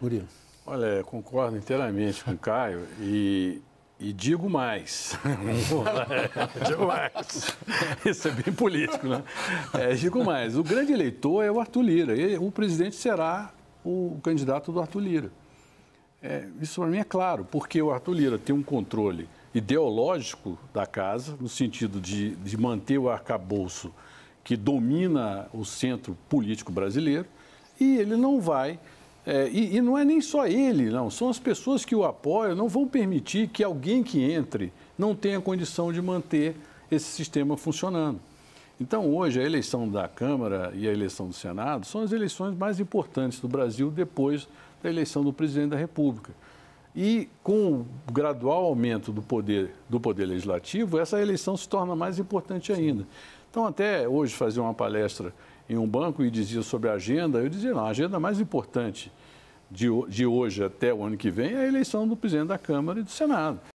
Murilo. Olha, concordo inteiramente com o Caio e, e digo mais. digo mais. Isso é bem político, né? É, digo mais. O grande eleitor é o Arthur Lira. e o presidente será o candidato do Arthur Lira. É, isso para mim é claro, porque o Arthur Lira tem um controle ideológico da casa, no sentido de, de manter o arcabouço que domina o centro político brasileiro, e ele não vai é, e, e, não é nem só ele, não. São as pessoas que o apoiam, não vão permitir que alguém que entre não tenha condição de manter esse sistema funcionando. Então, hoje, a eleição da Câmara e a eleição do Senado são as eleições mais importantes do Brasil depois da eleição do presidente da República. E com o gradual aumento do poder, do poder legislativo, essa eleição se torna mais importante ainda. Então, até hoje, fazer uma palestra em um banco e dizia sobre a agenda, eu dizia, não, a agenda mais importante de, de hoje até o ano que vem é a eleição do presidente da Câmara e do Senado.